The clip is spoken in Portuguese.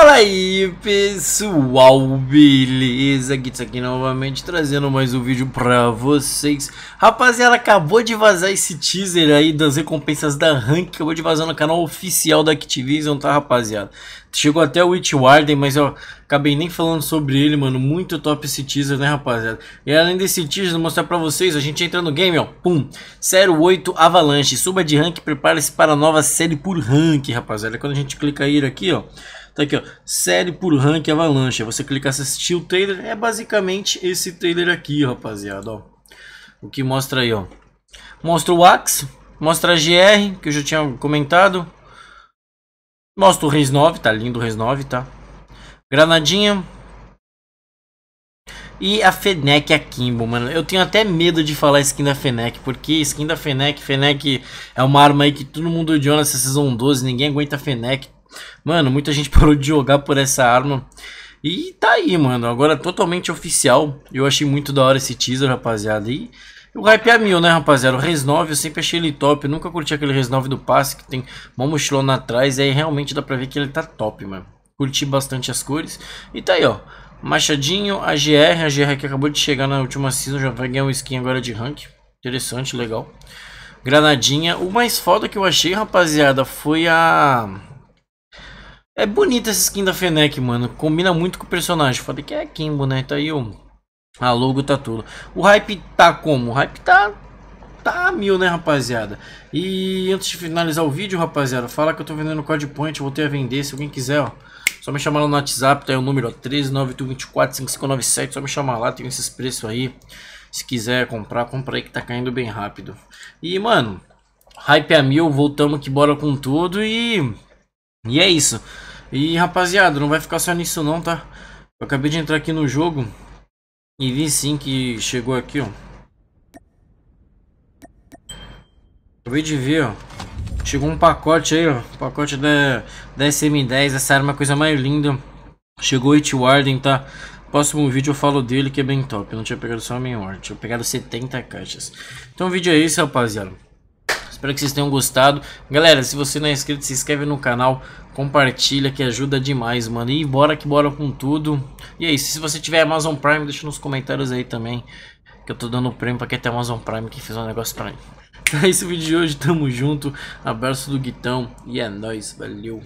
Fala aí pessoal, beleza? Gitz aqui novamente trazendo mais um vídeo pra vocês Rapaziada, acabou de vazar esse teaser aí das recompensas da Rank Acabou de vazar no canal oficial da Activision, tá rapaziada? Chegou até o Warden, mas eu acabei nem falando sobre ele, mano Muito top esse teaser, né rapaziada? E além desse teaser, vou mostrar pra vocês, a gente entra no game, ó Pum, 08 Avalanche Suba de Rank, prepare-se para a nova série por Rank, rapaziada Quando a gente clica ir aqui, ó Tá aqui, ó, série por rank Avalanche. Você clicar assistir o trailer, é basicamente esse trailer aqui, rapaziada, ó. O que mostra aí, ó. Mostra o Axe, mostra a GR, que eu já tinha comentado. Mostra o Reis 9, tá lindo o Reis 9, tá? Granadinha. E a Fenec a Kimbo, mano. Eu tenho até medo de falar skin da Fenec, porque skin da Fenec, Fenec é uma arma aí que todo mundo odiou na Season 12, ninguém aguenta Fenec. Mano, muita gente parou de jogar por essa arma. E tá aí, mano. Agora totalmente oficial. Eu achei muito da hora esse teaser, rapaziada. E o hype é mil, né, rapaziada? O Res 9 eu sempre achei ele top. Eu nunca curti aquele Res 9 do passe que tem uma mochilona atrás. E aí realmente dá pra ver que ele tá top, mano. Curti bastante as cores. E tá aí, ó. Machadinho, a GR. A GR que acabou de chegar na última season. Já vai ganhar um skin agora de rank. Interessante, legal. Granadinha. O mais foda que eu achei, rapaziada, foi a... É bonita essa skin da Fennec, mano. Combina muito com o personagem. Falei que é Kimbo, né? Tá aí o... A logo tá tudo. O hype tá como? O hype tá... Tá mil, né, rapaziada? E antes de finalizar o vídeo, rapaziada, fala que eu tô vendendo código point, voltei a vender, se alguém quiser, ó. Só me chamar lá no WhatsApp, tá aí o número, ó, 139245597, só me chamar lá, tem esses preços aí. Se quiser comprar, compra aí que tá caindo bem rápido. E, mano, hype a mil, voltamos que bora com tudo e... E é isso. E rapaziada, não vai ficar só nisso não, tá? Eu acabei de entrar aqui no jogo e vi sim que chegou aqui, ó. Acabei de ver, ó. Chegou um pacote aí, ó. Pacote da, da SM10, essa arma é a coisa mais linda. Chegou o It Warden, tá? Próximo vídeo eu falo dele que é bem top. Eu não tinha pegado só a minha tinha pegado 70 caixas. Então o vídeo é esse, rapaziada. Espero que vocês tenham gostado. Galera, se você não é inscrito, se inscreve no canal, compartilha que ajuda demais, mano. E bora que bora com tudo. E é isso, se você tiver Amazon Prime, deixa nos comentários aí também. Que eu tô dando prêmio pra quem tem Amazon Prime que fez um negócio pra mim. é esse o vídeo de hoje, tamo junto. Abraço do Guitão e é nóis, valeu.